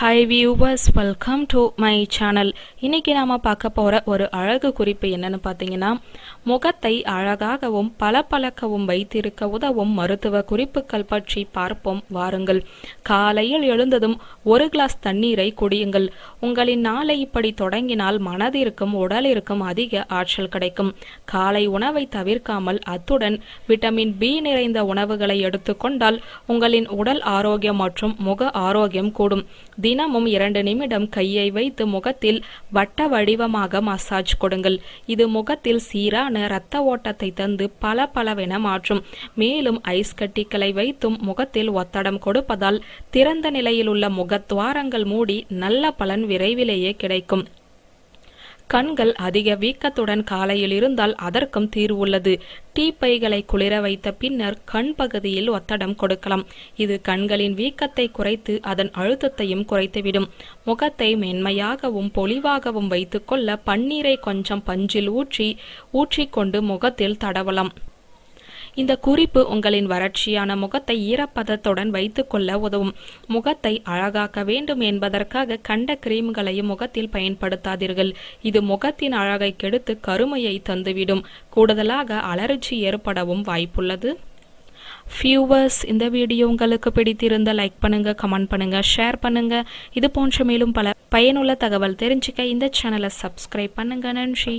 hi viewers welcome to my channel இன்றைக்கி நாம் பார்க்க போகிற ஒரு அழகு குறிப்பு என்னென்னு பார்த்தீங்கன்னா முகத்தை அழகாகவும் பளபளக்கவும் வைத்திருக்க உதவும் மருத்துவ குறிப்புகள் பற்றி பார்ப்போம் வாருங்கள் காலையில் எழுந்ததும் ஒரு கிளாஸ் தண்ணீரை குடியுங்கள் உங்களின் நாளை இப்படி தொடங்கினால் மனதிற்கும் உடலிற்கும் அதிக ஆற்றல் கிடைக்கும் காலை உணவை தவிர்க்காமல் அத்துடன் விட்டமின் பி நிறைந்த உணவுகளை எடுத்துக்கொண்டால் உங்களின் உடல் ஆரோக்கியம் மற்றும் முக ஆரோக்கியம் கூடும் தினமும் இரண்டு நிமிடம் கையை வைத்து முகத்தில் வட்ட வடிவமாக மசாஜ் கொடுங்கள் இது முகத்தில் சீரான இரத்த ஓட்டத்தை தந்து பல பலவென மாற்றும் மேலும் ஐஸ் கட்டிகளை வைத்தும் முகத்தில் ஒத்தடம் கொடுப்பதால் திறந்த நிலையில் உள்ள முகத்வாரங்கள் மூடி நல்ல பலன் விரைவிலேயே கிடைக்கும் கண்கள் அதிக வீக்கத்துடன் காலையில் இருந்தால் அதற்கும் தீர்வுள்ளது டீ பைகளை குளிர வைத்த பின்னர் கண் பகுதியில் ஒத்தடம் கொடுக்கலாம் இது கண்களின் வீக்கத்தை குறைத்து அதன் அழுத்தத்தையும் குறைத்துவிடும் முகத்தை மென்மையாகவும் பொலிவாகவும் வைத்துக்கொள்ள பன்னீரை கொஞ்சம் பஞ்சில் ஊற்றி ஊற்றிக்கொண்டு முகத்தில் தடவலாம் இந்த குறிப்பு உங்களின் வறட்சியான முகத்தை ஈரப்பதத்துடன் வைத்துக்கொள்ள உதவும் முகத்தை அழகாக்க வேண்டும் என்பதற்காக கண்ட கிரீம்களையும் முகத்தில் பயன்படுத்தாதீர்கள் இது முகத்தின் அழகை கெடுத்து கருமையை தந்துவிடும் கூடுதலாக அலர்ஜி ஏற்படவும் வாய்ப்புள்ளது ஃபியூவர்ஸ் இந்த வீடியோ உங்களுக்கு பிடித்திருந்த லைக் பண்ணுங்கள் கமெண்ட் பண்ணுங்கள் ஷேர் பண்ணுங்கள் இது போன்ற மேலும் பல பயனுள்ள தகவல் தெரிஞ்சுக்க இந்த சேனலை சப்ஸ்கிரைப் பண்ணுங்கள் நன்றி